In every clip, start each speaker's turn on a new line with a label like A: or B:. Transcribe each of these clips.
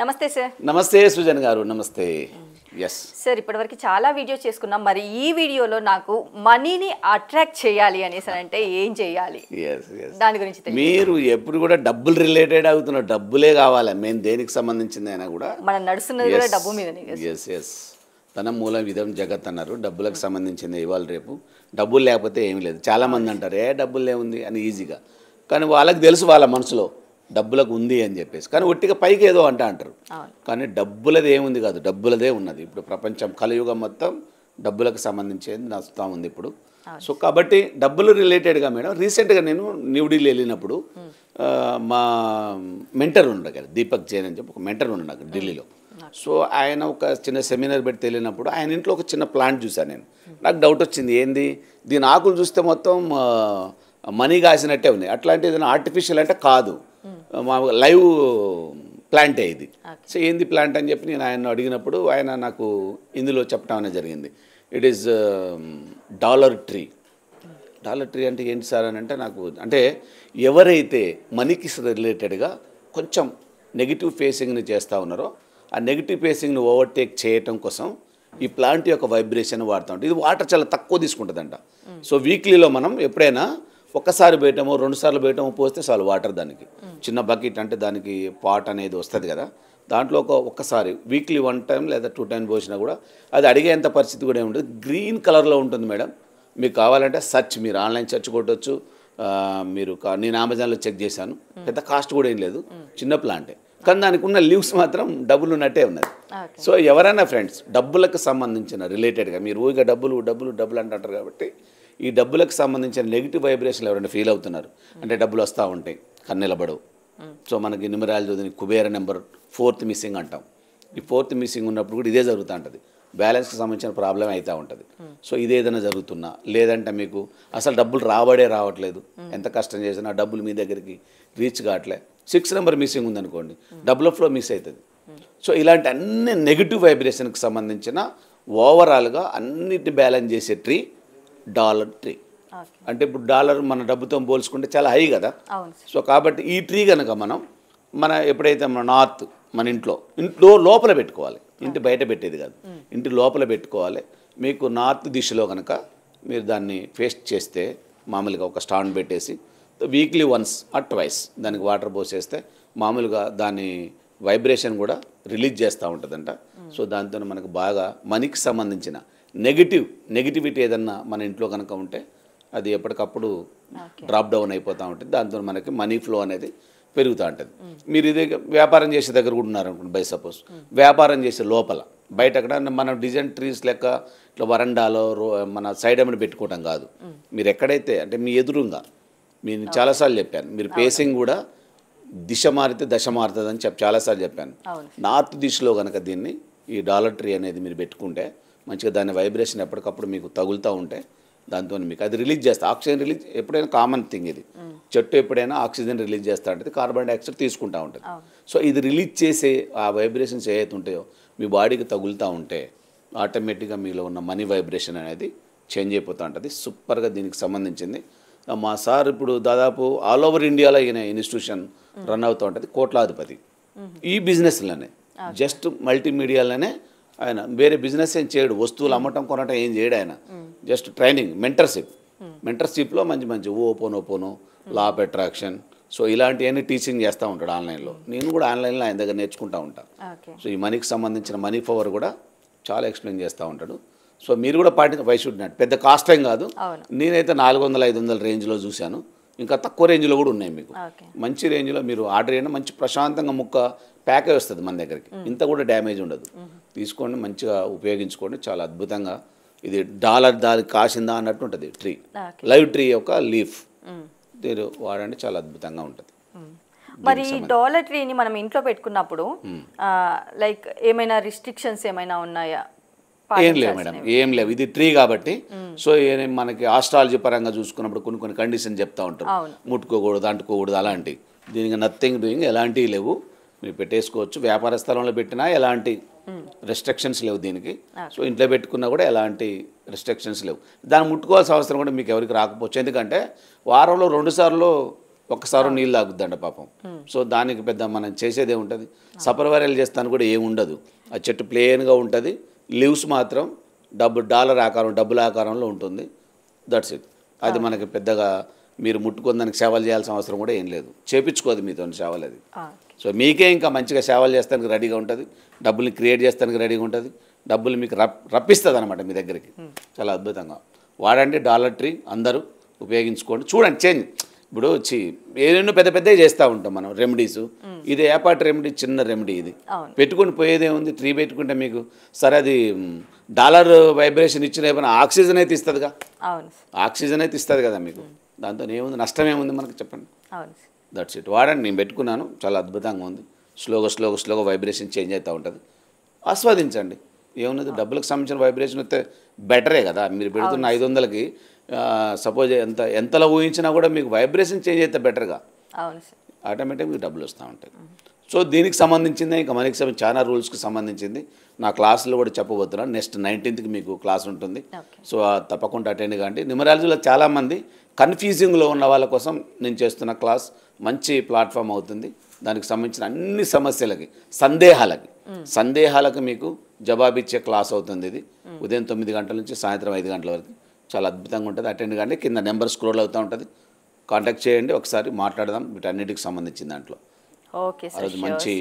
A: నమస్తే సార్ నమస్తే సుజన్ గారు నమస్తే ఎస్ సార్ ఇప్పటివరకు చాలా వీడియోస్ చేసుకున్నాం మరి ఈ వీడియోలో నాకు మనీని అట్రాక్ట్ చేయాలి అనేసి అంటే ఏం చేయాలి దాని గురించి మీరు ఎప్పుడు కూడా డబ్బులు రిలేటెడ్ అవుతున్న డబ్బులే కావాలి మేము దేనికి సంబంధించిందైనా కూడా మనం నడుస్తున్నది కూడా డబ్బు మీద ఎస్ ఎస్ తన మూలం విధం జగత్ అన్నారు డబ్బులకు సంబంధించింది ఇవాళ రేపు డబ్బులు లేకపోతే ఏమీ లేదు చాలామంది అంటారు ఏ డబ్బులు లేవుంది అని ఈజీగా కానీ వాళ్ళకి తెలుసు వాళ్ళ మనసులో డబ్బులకు ఉంది అని చెప్పేసి కానీ ఒట్టిగా పైకి ఏదో అంటా అంటారు కానీ డబ్బులది ఏముంది కాదు డబ్బులదే ఉన్నది ఇప్పుడు ప్రపంచం కలియుగం మొత్తం డబ్బులకు సంబంధించేది నచ్చుతా ఉంది ఇప్పుడు సో కాబట్టి డబ్బులు రిలేటెడ్గా మేడం రీసెంట్గా నేను న్యూఢిల్లీ వెళ్ళినప్పుడు మా మెంటర్ ఉండగా కదా దీపక్ జైన్ అని చెప్పి ఒక మెంటర్ ఉండడు ఢిల్లీలో సో ఆయన ఒక చిన్న సెమినార్ పెట్టి వెళ్ళినప్పుడు ఆయన ఇంట్లో ఒక చిన్న ప్లాంట్ చూశాను నేను నాకు డౌట్ వచ్చింది ఏంది దీని ఆకులు చూస్తే మొత్తం మనీ కాసినట్టే ఉంది అట్లాంటి ఏదైనా ఆర్టిఫిషియల్ అంటే కాదు మా లైవ్ ప్లాంట్ ఇది సో ఏంది ప్లాంట్ అని చెప్పి నేను ఆయన అడిగినప్పుడు ఆయన నాకు ఇందులో చెప్పడం అనేది జరిగింది it is um, dollar tree dollar tree అంటే ఏంటి సార్ అని అంటే నాకు అంటే ఎవరైతే మనీకి రిలేటెడ్గా కొంచెం నెగిటివ్ ఫేసింగ్ని చేస్తూ ఉన్నారో ఆ నెగిటివ్ ఫేసింగ్ని ఓవర్టేక్ చేయటం కోసం ఈ ప్లాంట్ యొక్క వైబ్రేషన్ వాడుతూ ఉంటాం ఇది వాటర్ చాలా తక్కువ తీసుకుంటుందంట సో వీక్లీలో మనం ఎప్పుడైనా ఒక్కసారి వేయటము రెండుసార్లు వేయటము పోస్తే చాలు వాటర్ దానికి చిన్న బకెట్ అంటే దానికి పాట్ అనేది వస్తుంది కదా దాంట్లో ఒక ఒక్కసారి వీక్లీ వన్ టైం లేదా టూ టైం పోసినా కూడా అది అడిగేంత పరిస్థితి కూడా ఉంటుంది గ్రీన్ కలర్లో ఉంటుంది మేడం మీకు కావాలంటే సర్చ్ మీరు ఆన్లైన్ సర్చ్ కొట్టచ్చు మీరు నేను అమెజాన్లో చెక్ చేశాను పెద్ద కాస్ట్ కూడా ఏం లేదు చిన్న ప్లాంటే కానీ దానికి ఉన్న లీవ్స్ మాత్రం డబ్బులు ఉన్నట్టే ఉన్నది సో ఎవరైనా ఫ్రెండ్స్ డబ్బులకు సంబంధించిన రిలేటెడ్గా మీరు ఊరిగా డబ్బులు డబ్బులు డబ్బులు అంటుంటారు కాబట్టి ఈ డబ్బులకు సంబంధించిన నెగిటివ్ వైబ్రేషన్లు ఎవరైనా ఫీల్ అవుతున్నారు అంటే డబ్బులు వస్తూ ఉంటాయి కన్ను నిలబడవు సో మనకి నిమరాలు కుబేర నెంబర్ ఫోర్త్ మిస్సింగ్ అంటాం ఈ ఫోర్త్ మిస్సింగ్ ఉన్నప్పుడు కూడా ఇదే జరుగుతూ ఉంటుంది బ్యాలెన్స్కి సంబంధించిన ప్రాబ్లం అవుతూ ఉంటుంది సో ఇదేదైనా జరుగుతున్నా లేదంటే మీకు అసలు డబ్బులు రాబడే రావట్లేదు ఎంత కష్టం చేసినా డబ్బులు మీ దగ్గరికి రీచ్ కావట్లే సిక్స్ నెంబర్ మిస్సింగ్ ఉందనుకోండి డబ్బుల ఫ్లో మిస్ అవుతుంది సో ఇలాంటి అన్ని నెగిటివ్ వైబ్రేషన్కి సంబంధించిన ఓవరాల్గా అన్నిటిని బ్యాలెన్స్ చేసే ట్రీ డాలర్ ట్రీ అంటే ఇప్పుడు డాలర్ మన డబ్బుతో పోల్చుకుంటే చాలా హై కదా సో కాబట్టి ఈ ట్రీ కనుక మనం మన ఎప్పుడైతే మన నార్త్ మన ఇంట్లో ఇంట్లో లోపల పెట్టుకోవాలి ఇంటి బయట పెట్టేది కాదు ఇంటి లోపల పెట్టుకోవాలి మీకు నార్త్ దిశలో కనుక మీరు దాన్ని ఫేస్ట్ చేస్తే మామూలుగా ఒక స్టాండ్ పెట్టేసి వీక్లీ వన్స్ అట్ ట్వైస్ దానికి వాటర్ పోసేస్తే మామూలుగా దాని వైబ్రేషన్ కూడా రిలీజ్ చేస్తూ ఉంటుందంట సో దాంతో మనకు బాగా మనీకి సంబంధించిన నెగిటివ్ నెగిటివిటీ ఏదన్నా మన ఇంట్లో కనుక ఉంటే అది ఎప్పటికప్పుడు డ్రాప్ డౌన్ అయిపోతూ ఉంటుంది దాంతో మనకి మనీ ఫ్లో అనేది పెరుగుతూ ఉంటుంది మీరు ఇదే వ్యాపారం చేసే దగ్గర కూడా ఉన్నారనుకోండి బై సపోజ్ వ్యాపారం చేసే లోపల బయట అక్కడ మనం డిజైన్ ట్రీస్ లెక్క ఇట్లా వరండాలో మన సైడ్ అమ్మని పెట్టుకోవటం కాదు మీరు ఎక్కడైతే అంటే మీ ఎదురుగా నేను చాలాసార్లు చెప్పాను మీరు పేసింగ్ కూడా దిశ మారితే దశ మారుతుందని చెప్పి చాలాసార్లు చెప్పాను నార్త్ దిశలో కనుక దీన్ని ఈ డాలర్ ట్రీ అనేది మీరు పెట్టుకుంటే మంచిగా దాని వైబ్రేషన్ ఎప్పటికప్పుడు మీకు తగులుతూ ఉంటే దాంతో మీకు అది రిలీజ్ చేస్తా ఆక్సిజన్ రిలీజ్ ఎప్పుడైనా కామన్ థింగ్ ఇది చెట్టు ఎప్పుడైనా ఆక్సిజన్ రిలీజ్ చేస్తూ ఉంటుంది కార్బన్ డైఆక్సైడ్ తీసుకుంటూ ఉంటుంది సో ఇది రిలీజ్ చేసే ఆ వైబ్రేషన్స్ ఏవైతే ఉంటాయో మీ బాడీకి తగులుతూ ఉంటే ఆటోమేటిక్గా మీలో ఉన్న మనీ వైబ్రేషన్ అనేది చేంజ్ అయిపోతూ ఉంటుంది సూపర్గా దీనికి సంబంధించింది మా సార్ ఇప్పుడు దాదాపు ఆల్ ఓవర్ ఇండియాలో అయిన ఇన్స్టిట్యూషన్ రన్ అవుతూ ఉంటుంది కోట్లాధిపతి ఈ బిజినెస్లోనే జస్ట్ మల్టీమీడియాలోనే ఆయన వేరే బిజినెస్ ఏం చేయడు వస్తువులు అమ్మటం కొనటం ఏం చేయడు ఆయన జస్ట్ ట్రైనింగ్ మెంటర్షిప్ మెంటర్షిప్లో మంచి మంచి open open law of attraction so ఇలాంటివన్నీ టీచింగ్ చేస్తూ ఉంటాడు ఆన్లైన్లో నేను కూడా ఆన్లైన్లో ఆయన దగ్గర నేర్చుకుంటూ ఉంటాను సో ఈ మనీకి సంబంధించిన మనీ పవర్ కూడా చాలా ఎక్స్ప్లెయిన్ చేస్తూ ఉంటాడు సో మీరు కూడా పాటించ వైషుడ్ షుడ్ నాట్ పెద్ద కాస్ట్ ఏం కాదు నేనైతే నాలుగు వందల ఐదు వందల రేంజ్లో చూశాను ఇంకా తక్కువ రేంజ్లో కూడా ఉన్నాయి మీకు మంచి రేంజ్లో మీరు ఆర్డర్ అయినా మంచి ప్రశాంతంగా ముక్క ప్యాక్ వస్తుంది మన దగ్గరికి ఇంత కూడా డ్యామేజ్ ఉండదు తీసుకోండి మంచిగా ఉపయోగించుకోండి చాలా అద్భుతంగా ఇది డాలర్ దాని కాసిందా అన్నట్టు ఉంటుంది ట్రీ లైవ్ ట్రీ యొక్క లీఫ్ మీరు వాడండి చాలా అద్భుతంగా ఉంటుంది మరి డాలర్ ట్రీని మనం ఇంట్లో పెట్టుకున్నప్పుడు లైక్ ఏమైనా రిస్ట్రిక్షన్స్ ఏమైనా ఉన్నాయా ఏం లేవు మేడం ఏం లేవు ఇది ట్రీ కాబట్టి సో మనకి ఆస్ట్రాలజీ పరంగా చూసుకున్నప్పుడు కొన్ని కొన్ని కండిషన్ చెప్తా ఉంటారు ముట్టుకోకూడదు అంటుకోకూడదు అలాంటివి దీనికి నథింగ్ డూయింగ్ ఎలాంటివి లేవు మీరు పెట్టేసుకోవచ్చు వ్యాపార స్థలంలో పెట్టినా ఎలాంటి రెస్ట్రిక్షన్స్ లేవు దీనికి సో ఇంట్లో పెట్టుకున్నా కూడా ఎలాంటి రెస్ట్రిక్షన్స్ లేవు దాన్ని ముట్టుకోవాల్సిన అవసరం కూడా మీకు ఎవరికి రాకపోవచ్చు ఎందుకంటే వారంలో రెండు సార్లు ఒక్కసారి నీళ్ళు తాగుద్దండి పాపం సో దానికి పెద్ద మనం చేసేదే ఉంటుంది సపరవరాలు చేస్తాను కూడా ఏముండదు ఆ చెట్టు ప్లేన్గా ఉంటుంది లీవ్స్ మాత్రం డబ్బు డాలర్ ఆకారం డబ్బుల ఆకారంలో ఉంటుంది దట్స్ ఇట్ అది మనకి పెద్దగా మీరు ముట్టుకుని దానికి సేవలు చేయాల్సిన అవసరం కూడా ఏం లేదు చేపించుకోదు మీతో సేవలు అది సో మీకే ఇంకా మంచిగా సేవలు చేస్తానికి రెడీగా ఉంటుంది డబ్బుల్ని క్రియేట్ చేస్తానికి రెడీగా ఉంటుంది డబ్బులు మీకు రప్ రప్పిస్తుంది మీ దగ్గరికి చాలా అద్భుతంగా వాడండి డాలర్ ట్రీ అందరూ ఉపయోగించుకోండి చూడండి చేంజ్ ఇప్పుడు వచ్చి ఏదైనా పెద్ద పెద్దవి చేస్తూ ఉంటాం మనం రెమెడీస్ ఇది ఏపాటి రెమెడీ చిన్న రెమెడీ ఇది పెట్టుకుని పోయేదే ఉంది త్రీ పెట్టుకుంటే మీకు సరే అది డాలర్ వైబ్రేషన్ ఇచ్చిన ఏమైనా ఆక్సిజన్ అయితే ఇస్తుందిగా ఆక్సిజన్ అయితే ఇస్తుంది కదా మీకు దాంతో ఏముంది నష్టం ఏముంది మనకు చెప్పండి దట్స్ ఇట్ వాడండి నేను పెట్టుకున్నాను చాలా అద్భుతంగా ఉంది స్లోగా స్లోగా స్లోగా వైబ్రేషన్ చేంజ్ అవుతూ ఉంటుంది ఆస్వాదించండి ఏమున్నది డబ్బులకు సంబంధించిన వైబ్రేషన్ వస్తే బెటరే కదా మీరు పెడుతున్న ఐదు వందలకి సపోజ్ ఎంత ఎంతలో ఊహించినా కూడా మీకు వైబ్రేషన్ చేంజ్ అయితే బెటర్గా ఆటోమేటిక్గా మీకు డబ్బులు వస్తూ ఉంటాయి సో దీనికి సంబంధించింది ఇంకా మనకి చాలా రూల్స్కి సంబంధించింది నా క్లాసులో కూడా చెప్పబోతున్నా నెక్స్ట్ నైన్టీన్త్కి మీకు క్లాస్ ఉంటుంది సో తప్పకుండా అటెండ్ కాండి న్యూమరాలజీలో చాలామంది కన్ఫ్యూజింగ్లో ఉన్న వాళ్ళ కోసం నేను చేస్తున్న క్లాస్ మంచి ప్లాట్ఫామ్ అవుతుంది దానికి సంబంధించిన అన్ని సమస్యలకి సందేహాలకి సందేహాలకు మీకు జవాబిచ్చే క్లాస్ అవుతుంది ఇది ఉదయం తొమ్మిది గంటల నుంచి సాయంత్రం ఐదు గంటల వరకు చాలా అద్భుతంగా ఉంటుంది అటెండ్ కానీ కింద నెంబర్ స్క్రోల్ అవుతూ ఉంటుంది కాంటాక్ట్ చేయండి ఒకసారి మాట్లాడదాం వీటన్నిటికి సంబంధించిన దాంట్లో రోజు మంచి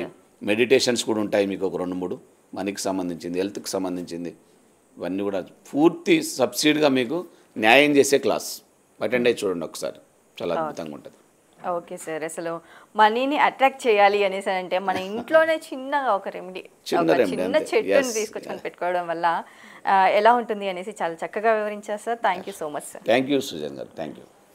A: మెడిటేషన్స్ కూడా ఉంటాయి మీకు ఒక రెండు మూడు మనీకి సంబంధించింది హెల్త్కి సంబంధించింది ఇవన్నీ కూడా పూర్తి సబ్సిడీగా మీకు న్యాయం చేసే క్లాస్ అటెండ్ అయ్యి చూడండి ఒకసారి చాలా అద్భుతంగా ఉంటుంది ఓకే సార్ అసలు మనీని అట్రాక్ట్ చేయాలి అనేసి అంటే మన ఇంట్లోనే చిన్నగా ఒక రెమెడీ చిన్న చెట్టుని తీసుకొచ్చుకొని పెట్టుకోవడం వల్ల ఎలా ఉంటుంది అనేసి చాలా చక్కగా వివరించారు sir thank you so much sir thank you Sujan గారు థ్యాంక్ యూ